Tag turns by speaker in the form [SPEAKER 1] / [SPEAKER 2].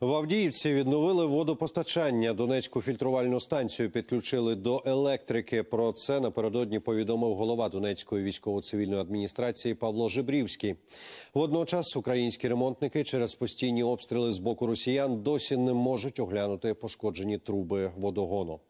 [SPEAKER 1] В Авдіївці відновили водопостачання. Донецьку фільтрувальну станцію підключили до електрики. Про це напередодні повідомив голова Донецької військово-цивільної адміністрації Павло Жибрівський. Водночас українські ремонтники через постійні обстріли з боку росіян досі не можуть оглянути пошкоджені труби водогону.